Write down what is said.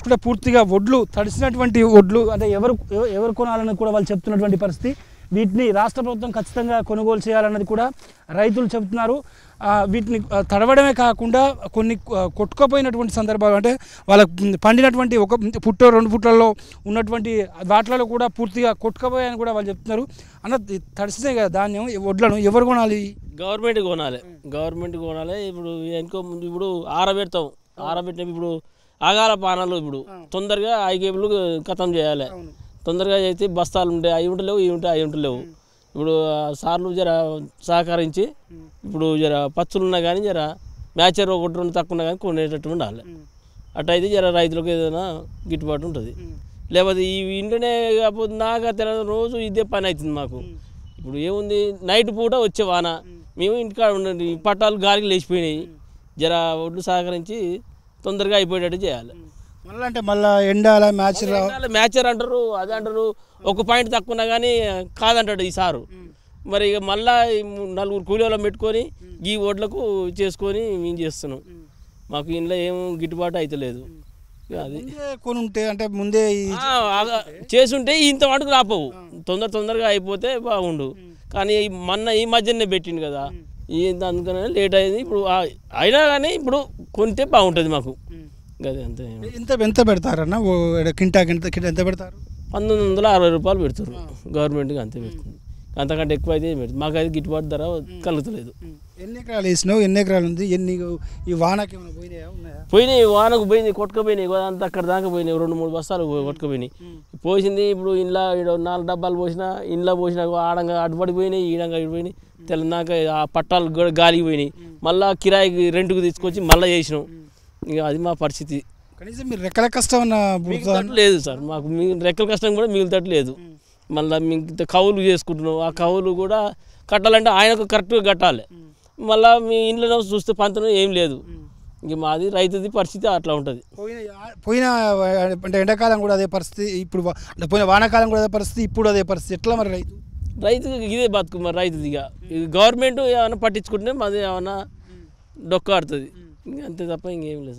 చూసుకుంటే పూర్తిగా ఒడ్లు తడిసినటువంటి ఒడ్లు అంటే ఎవరు ఎవరు కొనాలని కూడా వాళ్ళు చెప్తున్నటువంటి పరిస్థితి వీటిని రాష్ట్ర ప్రభుత్వం ఖచ్చితంగా కొనుగోలు చేయాలన్నది కూడా రైతులు చెబుతున్నారు వీటిని తడవడమే కాకుండా కొన్ని కొట్టుకుపోయినటువంటి సందర్భాలు అంటే వాళ్ళ పండినటువంటి ఒక పుట్ట రెండు పుట్లలో ఉన్నటువంటి వాటిలలో కూడా పూర్తిగా కొట్టుకపోయాయని కూడా వాళ్ళు చెప్తున్నారు అన్న తడిసినాయి కదా ధాన్యం వడ్లను ఎవరు కొనాలి గవర్నమెంట్ కొనాలి గవర్నమెంట్ కొనాలి ఇప్పుడు ఇంకో ఇప్పుడు ఆరబెడతాం ఆరబెట్టినప్పుడు ఇప్పుడు ఆగాల పానాలు ఇప్పుడు తొందరగా ఆ ఖతం చేయాలి తొందరగా చేస్తే బస్తాలు ఉంటాయి అవి ఉంటలేవు ఇవి ఉంటాయి అవి ఉంటలేవు ఇప్పుడు సార్లు జర సహకరించి ఇప్పుడు జర పచ్చులు ఉన్నా కానీ జర మ్యాచర్ ఒకటి రెండు తక్కువ ఉన్నా కానీ కొనేటట్టు ఉండాలి అట్టయితే జర రైతులకు ఏదైనా గిట్టుబాటు ఉంటుంది లేకపోతే ఈ ఇంటనే కాకపోతే నాకు తెలియదు రోజు ఇదే పని అవుతుంది మాకు ఇప్పుడు ఏముంది నైట్ పూట వచ్చే వాన మేము ఇంటికాడ ఉండండి పట్టాలు గాలికి లేచిపోయినాయి జర ఒడ్లు సహకరించి తొందరగా అయిపోయేటట్టు చేయాలి మళ్ళీ అంటే మళ్ళీ ఎండ మ్యాచ్ మ్యాచర్ అంటారు అది అంటారు ఒక పాయింట్ తక్కువ ఉన్నా కానీ కాదంటాడు ఈ సారు మరి ఇక మళ్ళా నలుగురు కూలీలు పెట్టుకొని ఈ ఓట్లకు చేసుకొని మేము చేస్తున్నాం మాకు ఇంట్లో ఏం గిట్టుబాటు అవుతలేదు అది కొని ఉంటే అంటే ముందే చేసుంటే ఇంత వాటికి రాపవు తొందర తొందరగా అయిపోతే బాగుండు కానీ మొన్న ఈ మధ్యనే పెట్టిండు కదా ఏంది అందుకనే లేట్ అయింది ఇప్పుడు అయినా కానీ ఇప్పుడు కొంటే బాగుంటుంది మాకు అదే అంతే ఎంత ఎంత పెడతారన్న కింటా కింట ఎంత పెడతారు పంతొమ్మిది వందల అరవై రూపాయలు పెడతారు గవర్నమెంట్కి అంతే పెడుతుంది అంతకంటే ఎక్కువ అయితే మాకు అయితే గిట్టుబాటు ధర కలుగుతలేదు ఎన్ని ఎకరాలు వేసినావు ఎన్ని ఎకరాలు ఉంది ఎన్ని ఈ వానకి పోయినాయి వానకు పోయినాయి కొట్టుకుపోయినాయి అంత అక్కడ దాకా పోయినాయి రెండు మూడు బస్తాలు కొట్టుకుపోయినాయి పోసింది ఇప్పుడు ఇంట్లో నాలుగు డబ్బాలు పోసినా ఇంట్లో పోసినా ఆడంగా అడ్డుపడిపోయినాయి పోయినాయి ఈడంగా అడిపోయినాయి తెలంగాణ ఆ పట్టాలు కూడా గాలికి పోయినాయి మళ్ళీ కిరాయికి రెంట్కు తీసుకొచ్చి మళ్ళీ చేసినాం ఇక అది మా పరిస్థితి కనీసం మీరు రెక్కల కష్టం లేదు సార్ మాకు రెక్కల కష్టం కూడా లేదు మళ్ళీ ఇంత కవులు చేసుకుంటున్నాం ఆ కవులు కూడా కట్టాలంటే ఆయనకు కరెక్ట్గా కట్టాలి మళ్ళీ మీ ఇంట్లో చూస్తే పంతనం ఏం లేదు ఇంక మాది రైతుది పరిస్థితి అట్లా ఉంటుంది పోయిన అంటే ఎండాకాలం కూడా అదే పరిస్థితి ఇప్పుడు పోయిన వానాకాలం కూడా అదే పరిస్థితి ఇప్పుడు అదే పరిస్థితి ఎట్లా మరి రైతు రైతు ఇదే బతుకు మరి రైతుది ఇక గవర్నమెంట్ ఏమైనా పట్టించుకుంటే మాది ఏమైనా డొక్క ఆడుతుంది అంతే తప్ప ఇంకేం లేదు